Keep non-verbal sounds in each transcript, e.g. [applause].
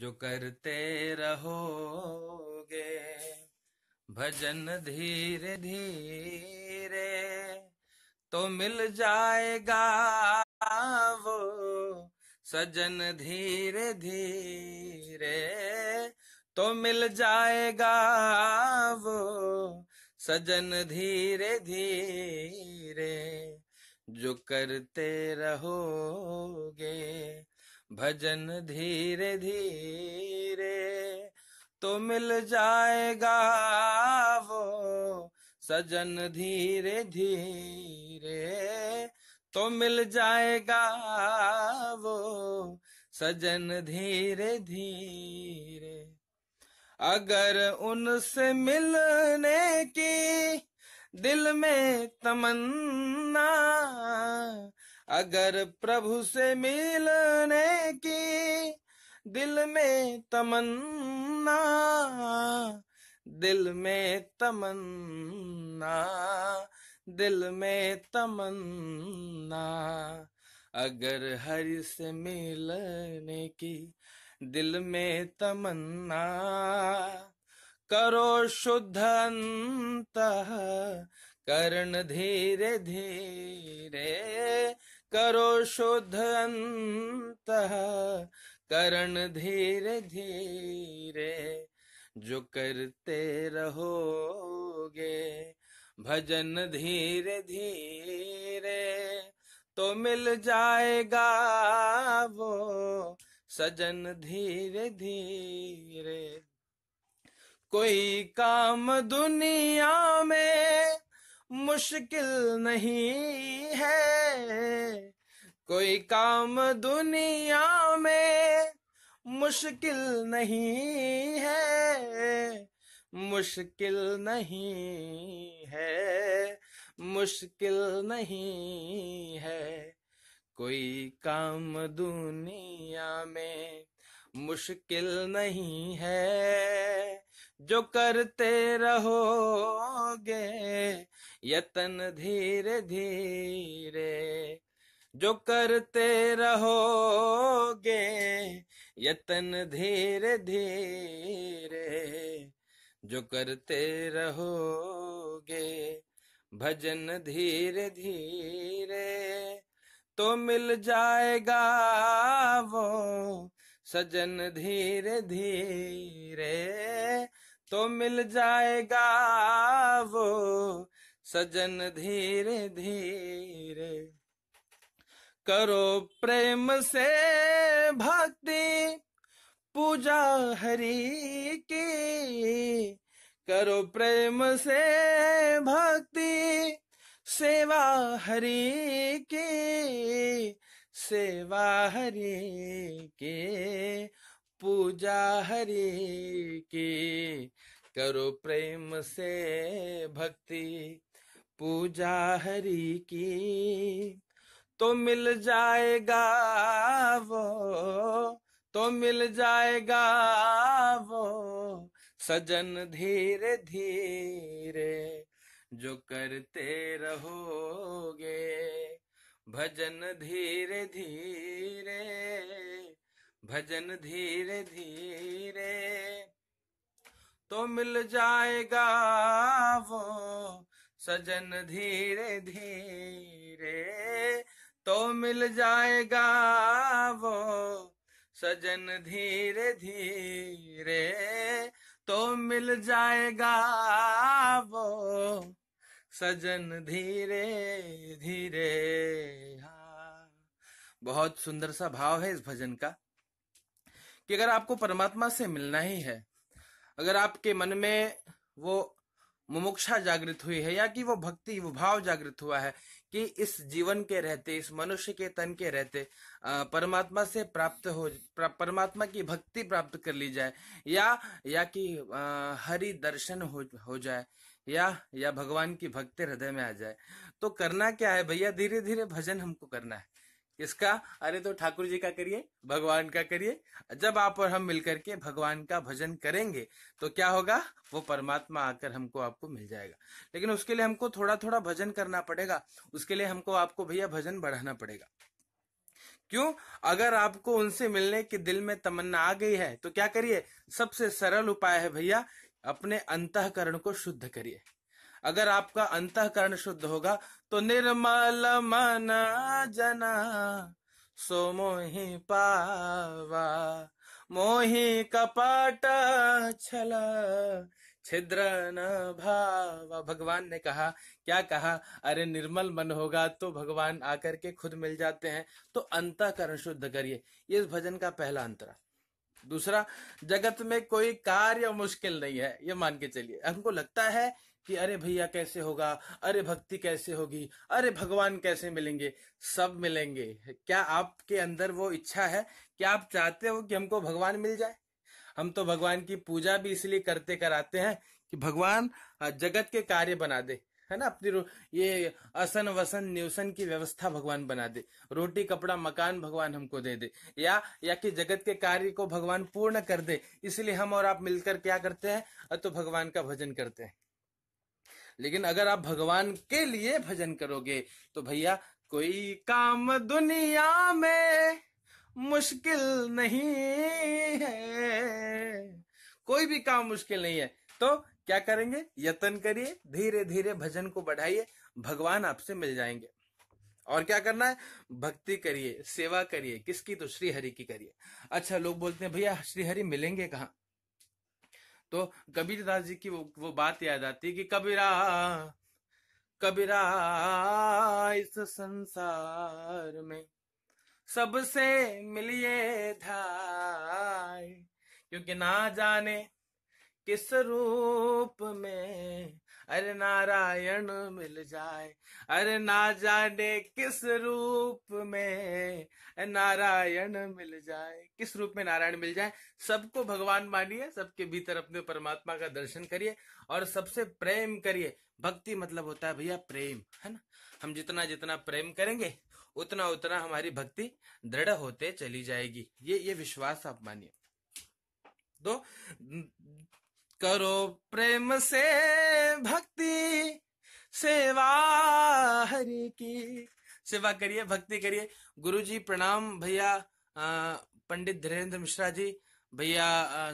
जो करते रहोगे भजन धीरे धीरे तो मिल जाएगा वो सजन धीरे धीरे तो मिल जाएगा वो सजन धीरे धीरे जो करते रहोगे भजन धीरे धीरे तो मिल जाएगा वो सजन धीरे धीरे तो मिल जाएगा वो सजन धीरे धीरे अगर उनसे मिलने की दिल में तमन्ना अगर प्रभु से मिलने की दिल में तमन्ना दिल में तमन्ना दिल में तमन्ना अगर हरि से मिलने की दिल में तमन्ना करो शुद्ध कर्ण धीरे धीरे करो शुद्ध अंत करण धीरे धीरे जो करते रहोगे भजन धीरे धीरे तो मिल जाएगा वो सजन धीरे धीरे कोई काम दुनिया मुश्किल नहीं है कोई काम दुनिया में मुश्किल नहीं है मुश्किल नहीं है मुश्किल नहीं है कोई काम दुनिया में मुश्किल नहीं है जो करते रहोगे यतन धीरे धीरे जो करते रहोगे यतन धीरे धीरे जो करते रहोगे भजन धीरे धीरे तो मिल जाएगा वो सजन धीरे धीरे तो मिल जाएगा वो सजन धीरे धीरे करो प्रेम से भक्ति पूजा हरि की करो प्रेम से भक्ति सेवा हरि की सेवा हरि के पूजा हरि की करो प्रेम से भक्ति पूजा हरि की तो मिल जाएगा वो तो मिल जाएगा वो सजन धीरे धीरे जो करते रहोगे भजन धीरे धीरे भजन धीरे धीरे तो मिल जाएगा वो सजन धीरे धीरे तो मिल जाएगा वो सजन धीरे धीरे तो मिल जाएगा वो सजन धीरे धीरे बहुत सुंदर सा भाव है इस भजन का कि अगर आपको परमात्मा से मिलना ही है अगर आपके मन में वो मुमुक्षा जागृत हुई है या कि वो भक्ति वो भाव जागृत हुआ है कि इस जीवन के रहते इस मनुष्य के तन के रहते परमात्मा से प्राप्त हो परमात्मा की भक्ति प्राप्त कर ली जाए या या कि हरि दर्शन हो हो जाए या या भगवान की भक्ति हृदय में आ जाए तो करना क्या है भैया धीरे धीरे भजन हमको करना है किसका अरे तो ठाकुर जी का करिए भगवान का करिए जब आप और हम मिलकर के भगवान का भजन करेंगे तो क्या होगा वो परमात्मा आकर हमको आपको मिल जाएगा लेकिन उसके लिए हमको थोड़ा थोड़ा भजन करना पड़ेगा उसके लिए हमको आपको भैया भजन बढ़ाना पड़ेगा क्यों अगर आपको उनसे मिलने की दिल में तमन्ना आ गई है तो क्या करिए सबसे सरल उपाय है भैया अपने अंतकरण को शुद्ध करिए अगर आपका अंतकरण शुद्ध होगा तो निर्मल मन जना सो मोहि पावा मोहि कपाट छला छिद्र न भावा भगवान ने कहा क्या कहा अरे निर्मल मन होगा तो भगवान आकर के खुद मिल जाते हैं तो अंतकरण शुद्ध करिए इस भजन का पहला अंतरा दूसरा जगत में कोई कार्य मुश्किल नहीं है ये मान के चलिए हमको लगता है कि अरे भैया कैसे होगा अरे भक्ति कैसे होगी अरे भगवान कैसे मिलेंगे सब मिलेंगे क्या आपके अंदर वो इच्छा है क्या आप चाहते हो कि हमको भगवान मिल जाए हम तो भगवान की पूजा भी इसलिए करते कराते हैं कि भगवान जगत के कार्य बना दे है ना अपनी ये असन वसन न्यूसन की व्यवस्था भगवान बना दे रोटी कपड़ा मकान भगवान हमको दे दे या या कि जगत के कार्य को भगवान पूर्ण कर दे इसलिए हम और आप मिलकर क्या करते हैं तो भगवान का भजन करते हैं लेकिन अगर आप भगवान के लिए भजन करोगे तो भैया कोई काम दुनिया में मुश्किल नहीं है कोई भी काम मुश्किल नहीं है तो क्या करेंगे यतन करिए धीरे धीरे भजन को बढ़ाइए भगवान आपसे मिल जाएंगे और क्या करना है भक्ति करिए सेवा करिए किसकी तो श्री हरि की करिए अच्छा लोग बोलते हैं भैया श्री हरि मिलेंगे कहा तो कबीरदास जी की वो वो बात याद आती है कि कबीरा कबीरा इस संसार में सबसे मिलिए था क्योंकि ना जाने किस रूप में अरे नारायण मिल जाए अरे ना जाने किस रूप में नारायण मिल जाए किस रूप में नारायण मिल जाए सबको भगवान मानिए सबके भीतर अपने परमात्मा का दर्शन करिए और सबसे प्रेम करिए भक्ति मतलब होता है भैया प्रेम है ना हम जितना जितना प्रेम करेंगे उतना उतना हमारी भक्ति दृढ़ होते चली जाएगी ये ये विश्वास आप मानिए तो करो प्रेम से भक्ति सेवा हरि की सेवा करिए भक्ति करिए गुरुजी प्रणाम भैया पंडित धीरेन्द्र मिश्रा जी भैया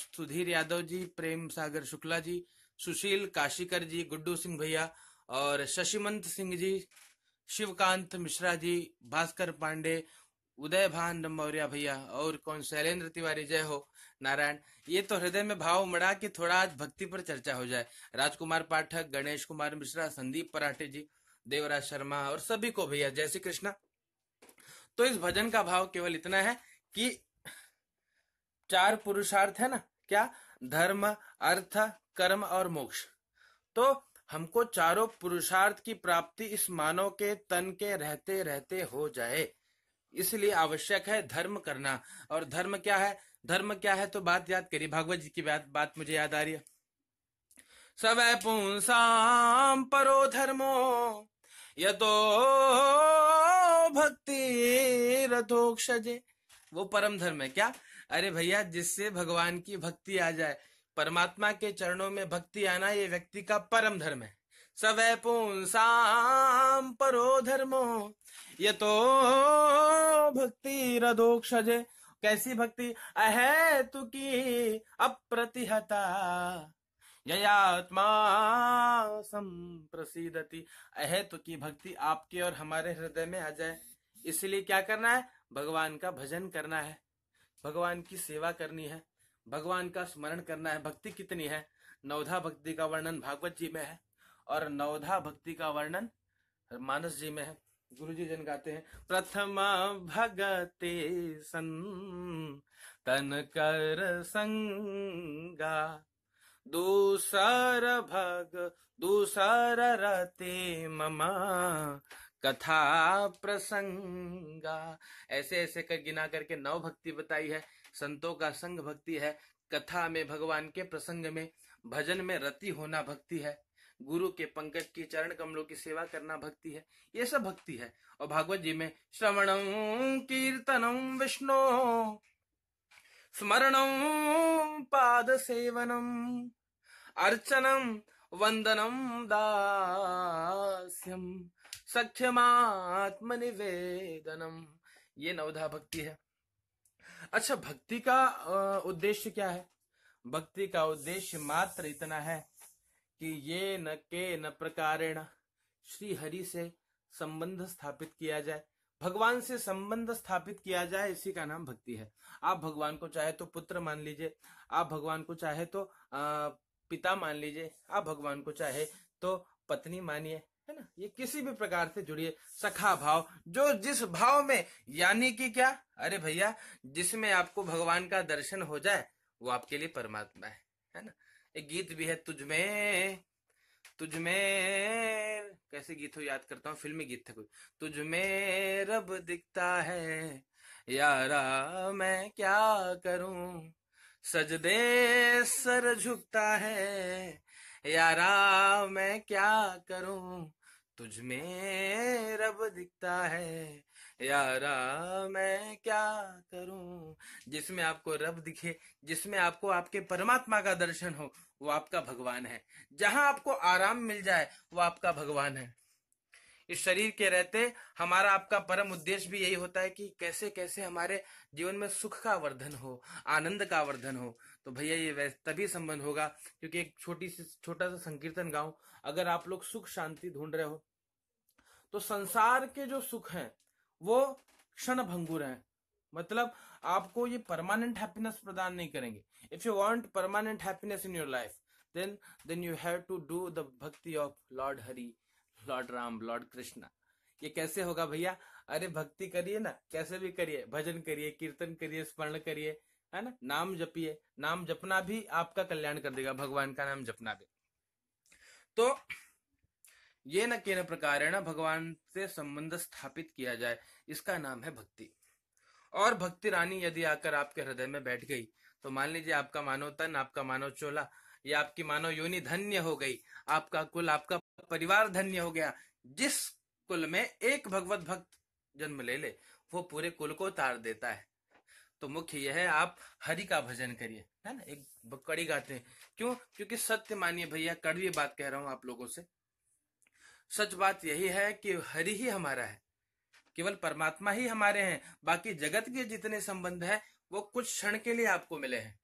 सुधीर यादव जी प्रेम सागर शुक्ला जी सुशील काशीकर जी गुड्डू सिंह भैया और शशिमंत सिंह जी शिवकांत मिश्रा जी भास्कर पांडे उदय भान मौर्या भैया और कौन शैलेंद्र तिवारी जय हो नारायण ये तो हृदय में भाव उमड़ा कि थोड़ा आज भक्ति पर चर्चा हो जाए राजकुमार पाठक गणेश कुमार मिश्रा संदीप पराठे जी देवराज शर्मा और सभी को भैया जय श्री कृष्णा तो इस भजन का भाव केवल इतना है कि चार पुरुषार्थ है ना क्या धर्म अर्थ कर्म और मोक्ष तो हमको चारों पुरुषार्थ की प्राप्ति इस मानव के तन के रहते रहते हो जाए इसलिए आवश्यक है धर्म करना और धर्म क्या है धर्म क्या है तो बात याद करिए भागवत जी की बात बात मुझे याद आ रही है सब पुंसाम परो धर्मो तो भक्ति रथोक्षजे वो परम धर्म है क्या अरे भैया जिससे भगवान की भक्ति आ जाए परमात्मा के चरणों में भक्ति आना ये व्यक्ति का परम धर्म है सब पुंसाम परो धर्मो तो भक्ति रथोक्षजे कैसी भक्ति अहे तु की अप्रतिहता जयात्मा संप्रसीदति अहे की भक्ति आपके और हमारे हृदय में आ जाए इसलिए क्या करना है भगवान का भजन करना है भगवान की सेवा करनी है भगवान का स्मरण करना है भक्ति कितनी है नवधा भक्ति का वर्णन भागवत जी में है और नवधा भक्ति का वर्णन मानस जी में है गुरु जी जन गाते हैं प्रथमा भगते सन तन कर संगा दूसर भग दूसर रते ममा कथा प्रसंगा ऐसे ऐसे कर गिना करके नव भक्ति बताई है संतों का संग भक्ति है कथा में भगवान के प्रसंग में भजन में रति होना भक्ति है गुरु के पंकज की चरण कमलों की सेवा करना भक्ति है ये सब भक्ति है और भागवत जी में श्रवण कीर्तनम विष्णु स्मरणम पाद सेवनम अर्चनम वंदनम दास्यम निवेदनम ये नवधा भक्ति है अच्छा भक्ति का उद्देश्य क्या है भक्ति का उद्देश्य मात्र इतना है कि ये न के न प्रकारेण श्री हरि से संबंध स्थापित किया जाए भगवान से संबंध स्थापित किया जाए इसी का नाम भक्ति है आप भगवान को चाहे तो पुत्र मान लीजिए आप भगवान को चाहे तो आ, पिता मान लीजिए आप भगवान को चाहे तो पत्नी मानिए है ना ये किसी भी प्रकार से जुड़िए सखा भाव जो जिस भाव में यानी कि क्या अरे भैया जिसमें आपको भगवान का दर्शन हो जाए वो आपके लिए परमात्मा है है ना एक गीत भी है तुझमें तुझमें कैसे गीत हो याद करता हूँ फिल्मी गीत था कोई तुझमें रब दिखता है यारा मैं क्या करूं सजदे सर झुकता है यारा मैं क्या करूं तुझमें रब दिखता है यारा मैं क्या करूं जिसमें आपको रब दिखे जिसमें आपको आपके परमात्मा का दर्शन हो वो आपका भगवान है जहां आपको आराम मिल जाए वो आपका भगवान है इस शरीर के रहते हमारा आपका परम उद्देश्य भी यही होता है कि कैसे कैसे हमारे जीवन में सुख का वर्धन हो आनंद का वर्धन हो तो भैया ये तभी संबंध होगा क्योंकि एक छोटी सी छोटा सा संकीर्तन गाऊं अगर आप लोग सुख शांति ढूंढ रहे हो तो संसार के जो सुख हैं वो क्षण भंगुर है मतलब आपको ये परमानेंट हैप्पीनेस प्रदान नहीं करेंगे if you want permanent happiness in your life then then you have to do the bhakti of Lord Hari Lord Ram Lord Krishna ये कैसे होगा भैया अरे भक्ति करिए ना कैसे भी करिए भजन करिए कीर्तन करिए स्मरण करिए है ना नाम जपिए नाम जपना भी आपका कल्याण कर देगा भगवान का नाम जपना भी तो ये न के प्रकार है ना भगवान से संबंध स्थापित किया जाए इसका नाम है भक्ति और भक्ति रानी यदि आकर आपके हृदय में बैठ गई तो मान लीजिए आपका मानव तन आपका मानव चोला या आपकी मानव योनि धन्य हो गई आपका कुल आपका परिवार धन्य हो गया जिस कुल में एक भगवत भक्त जन्म ले ले वो पूरे कुल को तार देता है तो मुख्य यह है आप हरि का भजन करिए है ना एक कड़ी गाते हैं क्यों क्योंकि सत्य मानिए भैया कड़वी बात कह रहा हूं आप लोगों से सच बात यही है कि हरि ही हमारा है केवल परमात्मा ही हमारे हैं बाकी जगत के जितने संबंध है वो कुछ क्षण के लिए आपको मिले हैं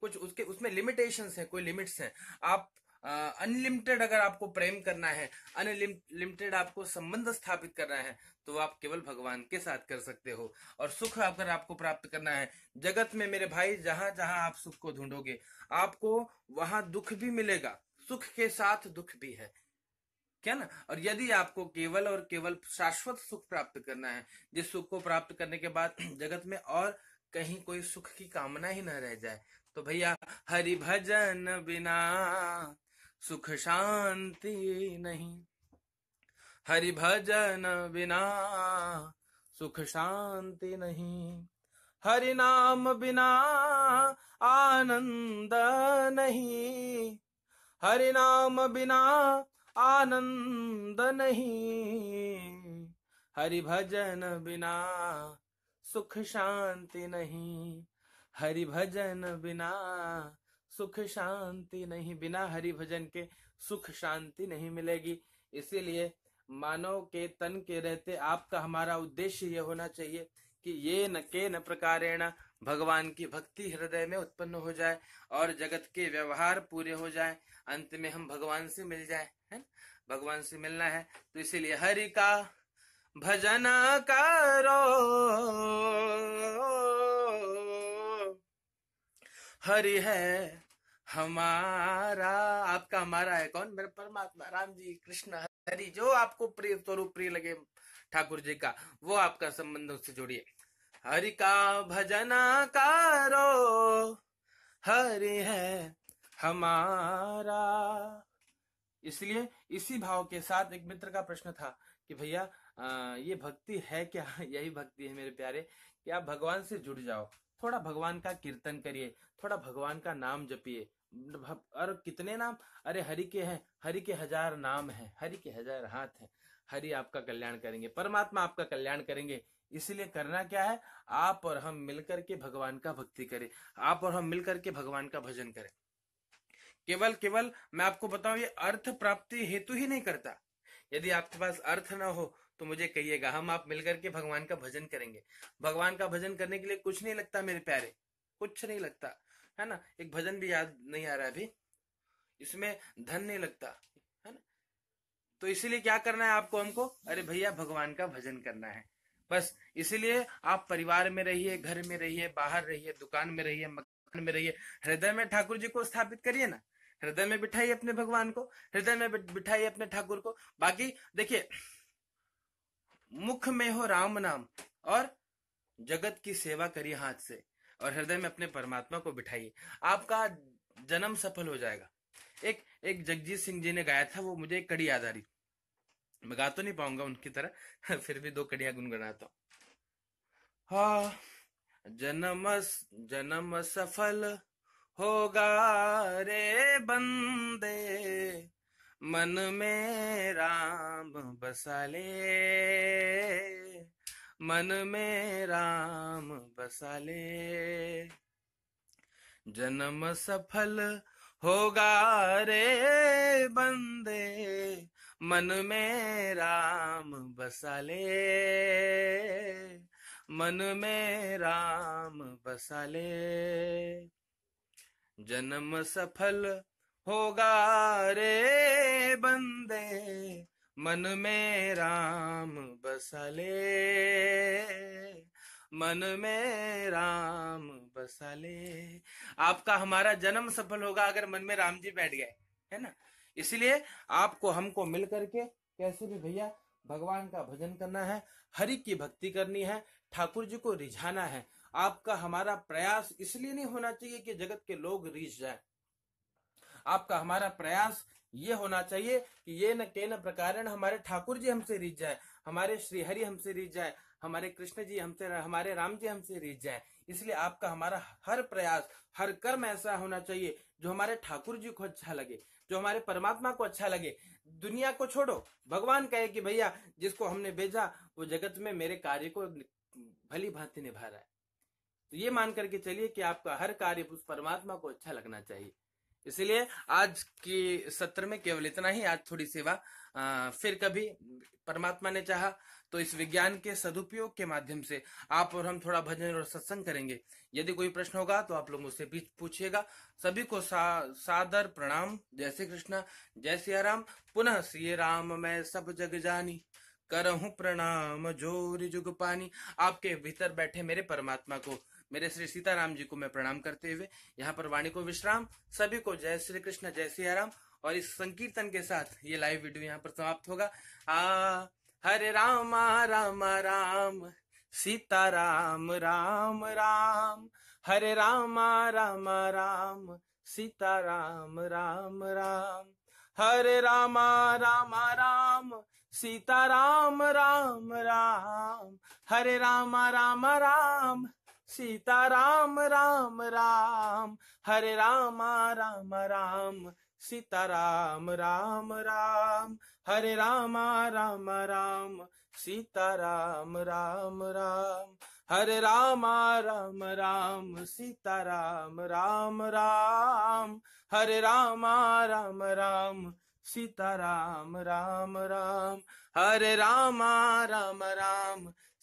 कुछ उसके उसमें लिमिटेशन है कोई लिमिट्स हैं आप अनलिमिटेड अगर आपको प्रेम करना है अनलिमिटेड आपको संबंध स्थापित करना है तो आप केवल भगवान के साथ कर सकते हो और सुख अगर आपको प्राप्त करना है जगत में मेरे भाई जहां जहां आप सुख को ढूंढोगे आपको वहां दुख भी मिलेगा सुख के साथ दुख भी है क्या ना और यदि आपको केवल और केवल शाश्वत सुख प्राप्त करना है जिस सुख को प्राप्त करने के बाद [clears throat] जगत में और कहीं कोई सुख की कामना ही न रह जाए तो भैया हरि भजन बिना सुख शांति नहीं हरि भजन बिना सुख शांति नहीं हरि नाम बिना आनंद नहीं हरि नाम बिना आनंद नहीं हरि भजन बिना सुख शांति नहीं हरि भजन बिना सुख शांति नहीं बिना हरि भजन के सुख शांति नहीं मिलेगी इसीलिए मानव के तन के रहते आपका हमारा उद्देश्य ये होना चाहिए कि ये न के न प्रकारेण भगवान की भक्ति हृदय में उत्पन्न हो जाए और जगत के व्यवहार पूरे हो जाए अंत में हम भगवान से मिल जाए है भगवान से मिलना है तो इसीलिए हरि का भजन करो हरि है हमारा आपका हमारा है कौन मेरा परमात्मा राम जी कृष्ण हरि जो आपको प्रिय स्वरूप तो प्रिय लगे ठाकुर जी का वो आपका संबंधों से जोड़िए हरि का भजन करो हरि है हमारा इसलिए इसी भाव के साथ एक मित्र का प्रश्न था कि भैया ये भक्ति है क्या [laughs] यही भक्ति है मेरे प्यारे कि आप भगवान से जुड़ जाओ थोड़ा भगवान का कीर्तन करिए थोड़ा भगवान का नाम जपिए और कितने नाम अरे हरि के हैं हरि के हजार नाम हैं हरि के हजार हाथ हैं हरि आपका कल्याण करेंगे परमात्मा आपका कल्याण करेंगे इसलिए करना क्या है आप और हम मिलकर के भगवान का भक्ति करें आप और हम मिलकर के भगवान का भजन करें केवल केवल मैं आपको बताऊं ये अर्थ प्राप्ति हेतु ही नहीं करता यदि आपके पास अर्थ ना हो तो मुझे कहिएगा हम आप मिलकर के भगवान का भजन करेंगे भगवान का भजन करने के लिए कुछ नहीं लगता मेरे प्यारे कुछ नहीं लगता है ना एक भजन भी याद नहीं आ रहा अभी इसमें धन नहीं लगता है ना तो इसीलिए क्या करना है आपको हमको अरे भैया भगवान का भजन करना है बस इसीलिए आप परिवार में रहिए घर में रहिए बाहर रहिए दुकान में रहिए मकान में रहिए हृदय में ठाकुर जी को स्थापित करिए ना हृदय में बिठाइए अपने भगवान को हृदय में बिठाइए अपने ठाकुर को बाकी देखिए मुख में हो राम नाम और जगत की सेवा करिए हाथ से और हृदय में अपने परमात्मा को बिठाइए आपका जन्म सफल हो जाएगा एक एक जगजीत सिंह जी ने गाया था वो मुझे एक कड़ी याद आ रही मैं गा तो नहीं पाऊंगा उनकी तरह [laughs] फिर भी दो कड़िया गुनगुनाता हूँ हा जन्म जन्म सफल होगा रे बंदे मन में राम बसा ले मन में राम बसा ले जन्म सफल होगा रे बंदे मन में राम बसा ले मन में राम बसा ले जन्म सफल होगा रे बंदे मन में राम बसले मन में राम बसले आपका हमारा जन्म सफल होगा अगर मन में राम जी बैठ गए है ना इसलिए आपको हमको मिल करके कैसे भी भैया भगवान का भजन करना है हरि की भक्ति करनी है ठाकुर जी को रिझाना है आपका हमारा प्रयास इसलिए नहीं होना चाहिए कि जगत के लोग रीझ जाए आपका हमारा प्रयास ये होना चाहिए कि ये न के न प्रकार हमारे ठाकुर जी हमसे रीझ जाए हमारे श्रीहरि हमसे रीझ जाए हमारे कृष्ण जी हमसे हमारे राम जी हमसे रीझ जाए इसलिए आपका हमारा हर प्रयास हर कर्म ऐसा होना चाहिए जो हमारे ठाकुर जी को अच्छा लगे जो हमारे परमात्मा को अच्छा लगे दुनिया को छोड़ो भगवान कहे कि भैया जिसको हमने भेजा वो जगत में मेरे कार्य को भली भांति निभा रहा है तो ये मान करके चलिए कि आपका हर कार्य उस परमात्मा को अच्छा लगना चाहिए इसलिए आज के सत्र में केवल इतना ही आज थोड़ी सेवा फिर कभी परमात्मा ने चाहा तो इस विज्ञान के सदुपयोग के माध्यम से आप और हम थोड़ा भजन और सत्संग करेंगे यदि कोई प्रश्न होगा तो आप लोग मुझसे भी पूछिएगा सभी को सा, सादर प्रणाम जय श्री कृष्ण जय श्री राम पुनः श्री राम मैं सब जग जानी करहूं प्रणाम जोर जुग पानी आपके भीतर बैठे मेरे परमात्मा को मेरे श्री सीताराम जी को मैं प्रणाम करते हुए यहाँ पर वाणी को विश्राम सभी को जय श्री कृष्ण जय श्री आराम और इस संकीर्तन के साथ ये लाइव वीडियो यहाँ पर समाप्त होगा आ हरे रामा राम राम सीता राम राम राम हरे रामा राम राम सीता राम राम राम हरे रामा राम राम सीता राम राम राम हरे रामा राम राम सीता राम राम राम हरे रामा राम राम सीता राम राम राम हरे रामा राम राम सीता राम राम राम हरे रामा राम राम सीता राम राम राम हरे रामा राम राम सीता राम राम राम हरे रामा राम राम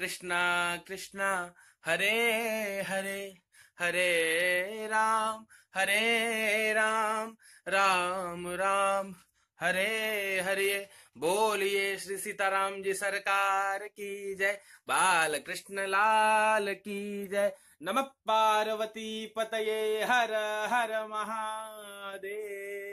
कृष्णा कृष्णा हरे हरे हरे राम हरे राम राम राम हरे हरे बोलिए श्री सीताराम जी सरकार की जय बाल कृष्ण लाल की जय नम पार्वती पतये हर हर महादेव